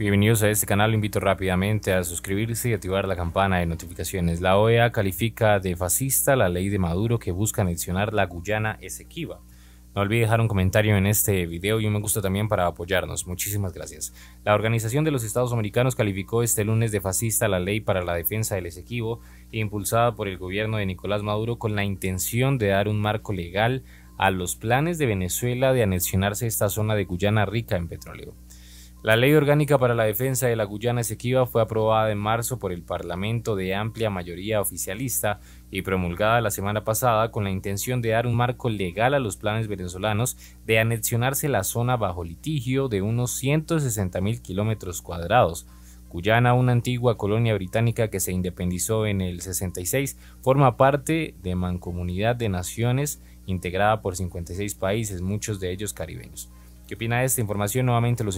Bienvenidos a este canal, invito rápidamente a suscribirse y activar la campana de notificaciones. La OEA califica de fascista la ley de Maduro que busca anexionar la Guyana Esequiba. No olvide dejar un comentario en este video y un me gusta también para apoyarnos. Muchísimas gracias. La Organización de los Estados Americanos calificó este lunes de fascista la ley para la defensa del Esequibo, impulsada por el gobierno de Nicolás Maduro con la intención de dar un marco legal a los planes de Venezuela de anexionarse esta zona de Guyana rica en petróleo. La Ley Orgánica para la Defensa de la Guyana Esequiba fue aprobada en marzo por el Parlamento de amplia mayoría oficialista y promulgada la semana pasada con la intención de dar un marco legal a los planes venezolanos de anexionarse la zona bajo litigio de unos 160.000 kilómetros cuadrados. Guyana, una antigua colonia británica que se independizó en el 66, forma parte de Mancomunidad de Naciones integrada por 56 países, muchos de ellos caribeños. ¿Qué opina de esta información? Nuevamente los